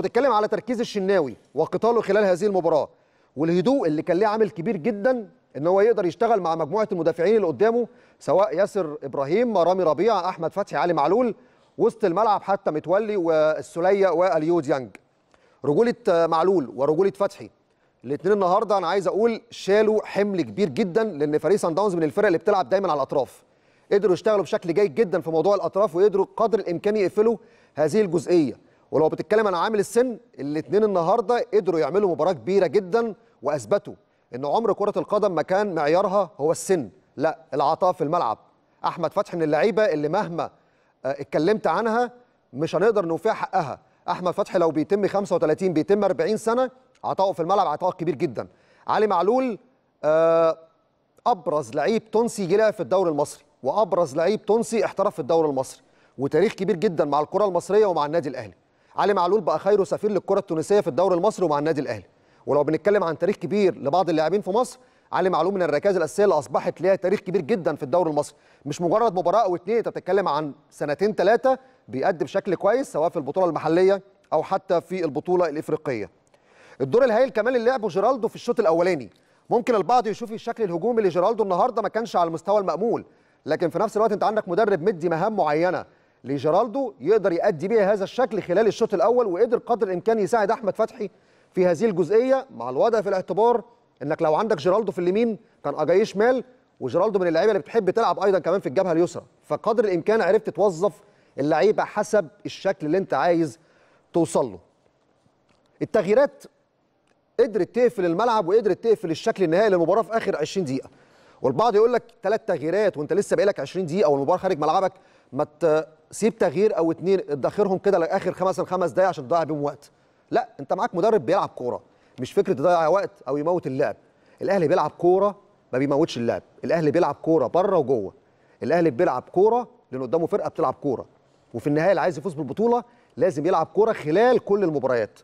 بتتكلم على تركيز الشناوي وقتاله خلال هذه المباراه والهدوء اللي كان ليه عامل كبير جدا ان هو يقدر يشتغل مع مجموعه المدافعين اللي قدامه سواء ياسر ابراهيم رامي ربيع احمد فتحي علي معلول وسط الملعب حتى متولي والسليه واليو ديانج رجوله آه، معلول ورجوله فتحي الاثنين النهارده انا عايز اقول شالوا حمل كبير جدا لان فريق سان داونز من الفرق اللي بتلعب دايما على الاطراف قدروا يشتغلوا بشكل جيد جدا في موضوع الاطراف وقدروا قدر الامكان يقفلوا هذه الجزئيه ولو بتتكلم عن عامل السن الاثنين النهارده قدروا يعملوا مباراه كبيره جدا واثبتوا ان عمر كره القدم ما كان معيارها هو السن لا العطاء في الملعب احمد فتحي من اللعيبه اللي مهما آه، اتكلمت عنها مش هنقدر نوفيها حقها احمد فتحي لو بيتم 35 بيتم 40 سنه عطاؤه في الملعب عطاء كبير جدا علي معلول آه، ابرز لعيب تونسي جه في الدوري المصري وابرز لعيب تونسي احترف في الدوري المصري وتاريخ كبير جدا مع الكره المصريه ومع النادي الاهلي علي معلول بقى خيره سفير للكره التونسيه في الدوري المصري ومع النادي الاهلي ولو بنتكلم عن تاريخ كبير لبعض اللاعبين في مصر علي معلول من الركائز الاساسيه اللي اصبحت ليها تاريخ كبير جدا في الدوري المصري مش مجرد مباراه او اتنين انت بتتكلم عن سنتين ثلاثه بيأدي بشكل كويس سواء في البطوله المحليه او حتى في البطوله الافريقيه الدور الهائل كمان اللي لعبه جيرالدو في الشوط الاولاني ممكن البعض يشوف الشكل الهجومي لجيرالدو النهارده ما كانش على المستوى المأمول لكن في نفس الوقت انت عندك مدرب مدي مهام معينه لجيرالدو يقدر يأدي بيها هذا الشكل خلال الشوط الاول وقدر قدر الامكان يساعد احمد فتحي في هذه الجزئيه مع الوضع في الاعتبار انك لو عندك جيرالدو في اليمين كان اجاي شمال وجيرالدو من اللعيبه اللي بتحب تلعب ايضا كمان في الجبهه اليسرى فقدر الامكان عرفت توظف اللعيبه حسب الشكل اللي انت عايز توصل له التغييرات قدرت تقفل الملعب وقدرت تقفل الشكل النهائي للمباراه في اخر 20 دقيقه والبعض يقول لك ثلاث تغييرات وانت لسه بقالك 20 دقيقه والمباراه خارج ملعبك ما سيب تغيير او اتنين ادخرهم كده لاخر خمس الخمس دقايق عشان تضيع بيهم وقت لا انت معاك مدرب بيلعب كوره مش فكره تضيع وقت او يموت اللعب الاهلي بيلعب كوره ما بيموتش اللعب الاهلي بيلعب كوره بره وجوه الاهلي بيلعب كوره لان قدامه فرقه بتلعب كوره وفي النهايه اللي عايز يفوز بالبطوله لازم يلعب كوره خلال كل المباريات